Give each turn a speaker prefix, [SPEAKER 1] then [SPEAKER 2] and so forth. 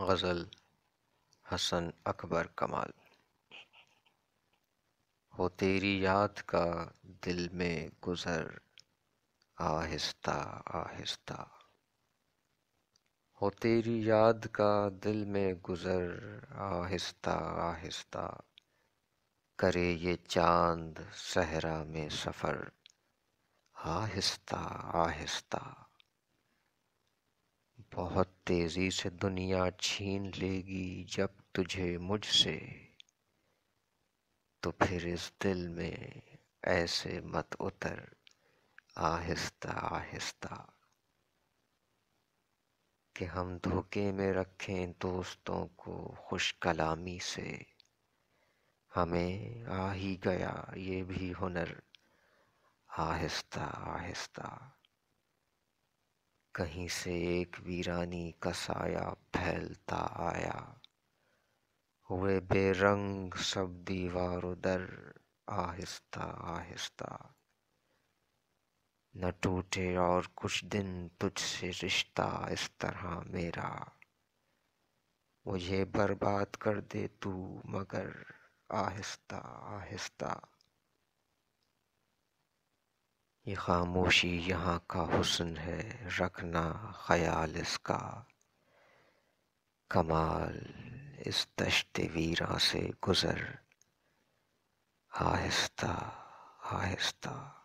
[SPEAKER 1] गज़ल हसन अकबर कमाल हो तेरी याद का दिल में गुज़र आहिस्ता आहिस्ता हो तेरी याद का दिल में गुज़र आहिस्ता आहिस्ता करे ये चांद सहरा में सफ़र आहिस्ता आहिस्ता बहुत तेज़ी से दुनिया छीन लेगी जब तुझे मुझसे तो फिर इस दिल में ऐसे मत उतर आहिस्ता आहिस्ता कि हम धोखे में रखें दोस्तों को खुश कलामी से हमें आ ही गया ये भी हुनर आहिस्ता आहिस्ता कहीं से एक वीरानी का साया फैलता आया हुए बेरंग सब दीवार उधर आहिस्ता आहिस्ता न टूटे और कुछ दिन तुझसे रिश्ता इस तरह मेरा मुझे बर्बाद कर दे तू मगर आहिस्ता आहिस्ता ये खामोशी यहाँ का हुसन है रखना ख्याल इसका कमाल इस दश्त वीरा से गुज़र आहिस्ता आहिस्ता